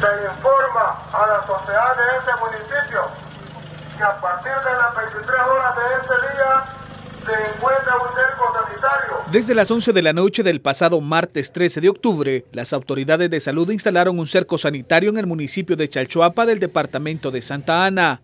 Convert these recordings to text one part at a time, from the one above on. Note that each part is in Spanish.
se informa a la sociedad de este municipio que a partir de las 23 horas de este día se encuentra un cerco sanitario. Desde las 11 de la noche del pasado martes 13 de octubre, las autoridades de salud instalaron un cerco sanitario en el municipio de Chalchuapa del departamento de Santa Ana.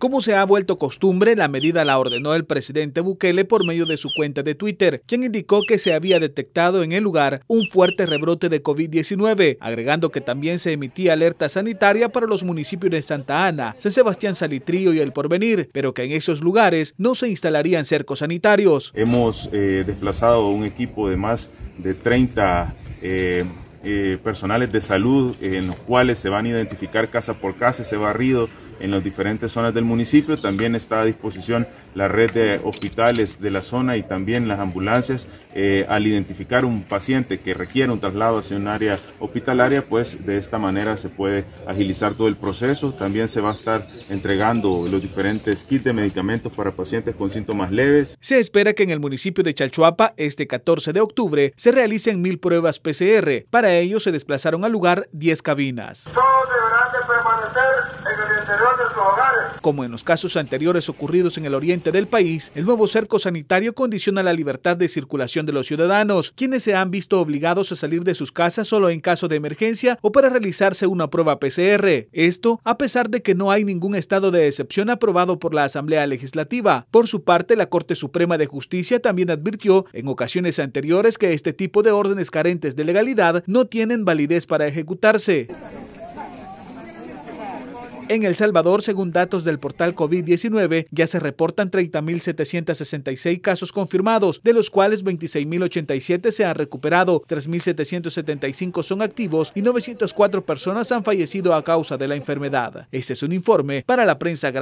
Como se ha vuelto costumbre, la medida la ordenó el presidente Bukele por medio de su cuenta de Twitter, quien indicó que se había detectado en el lugar un fuerte rebrote de COVID-19, agregando que también se emitía alerta sanitaria para los municipios de Santa Ana, San Sebastián Salitrío y El Porvenir, pero que en esos lugares no se instalarían cercos sanitarios. Hemos eh, desplazado un equipo de más de 30 eh, eh, personales de salud en los cuales se van a identificar casa por casa ese barrido en las diferentes zonas del municipio. También está a disposición la red de hospitales de la zona y también las ambulancias. Eh, al identificar un paciente que requiere un traslado hacia un área hospitalaria, pues de esta manera se puede agilizar todo el proceso. También se va a estar entregando los diferentes kits de medicamentos para pacientes con síntomas leves. Se espera que en el municipio de Chalchuapa, este 14 de octubre, se realicen mil pruebas PCR. Para ello se desplazaron al lugar 10 cabinas permanecer en el interior Como en los casos anteriores ocurridos en el oriente del país, el nuevo cerco sanitario condiciona la libertad de circulación de los ciudadanos, quienes se han visto obligados a salir de sus casas solo en caso de emergencia o para realizarse una prueba PCR. Esto a pesar de que no hay ningún estado de excepción aprobado por la Asamblea Legislativa. Por su parte, la Corte Suprema de Justicia también advirtió en ocasiones anteriores que este tipo de órdenes carentes de legalidad no tienen validez para ejecutarse. En El Salvador, según datos del portal COVID-19, ya se reportan 30.766 casos confirmados, de los cuales 26.087 se han recuperado, 3.775 son activos y 904 personas han fallecido a causa de la enfermedad. Este es un informe para la prensa